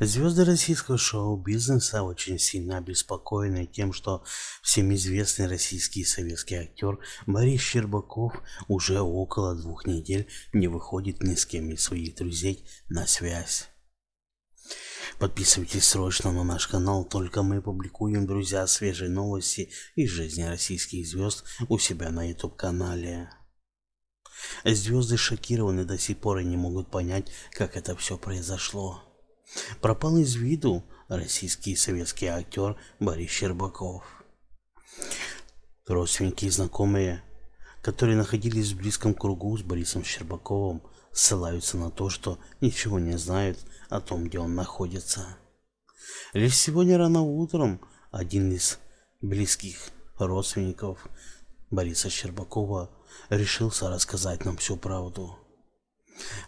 Звезды российского шоу-бизнеса очень сильно обеспокоены тем, что всем известный российский и советский актер Борис Щербаков уже около двух недель не выходит ни с кем из своих друзей на связь. Подписывайтесь срочно на наш канал, только мы публикуем, друзья, свежие новости из жизни российских звезд у себя на YouTube-канале. Звезды шокированы до сих пор и не могут понять, как это все произошло. Пропал из виду российский и советский актер Борис Щербаков. Родственники и знакомые, которые находились в близком кругу с Борисом Щербаковым, ссылаются на то, что ничего не знают о том, где он находится. Лишь сегодня рано утром один из близких родственников Бориса Щербакова решился рассказать нам всю правду.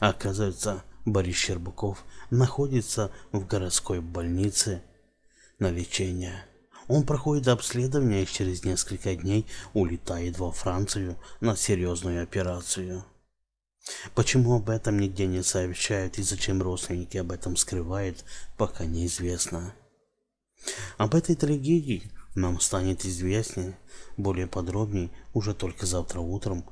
Оказывается, Борис Щербаков находится в городской больнице на лечение. Он проходит обследование и через несколько дней улетает во Францию на серьезную операцию. Почему об этом нигде не сообщают и зачем родственники об этом скрывают, пока неизвестно. Об этой трагедии нам станет известнее более подробней уже только завтра утром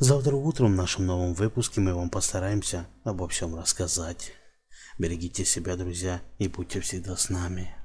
Завтра утром в нашем новом выпуске мы вам постараемся обо всем рассказать. Берегите себя, друзья, и будьте всегда с нами.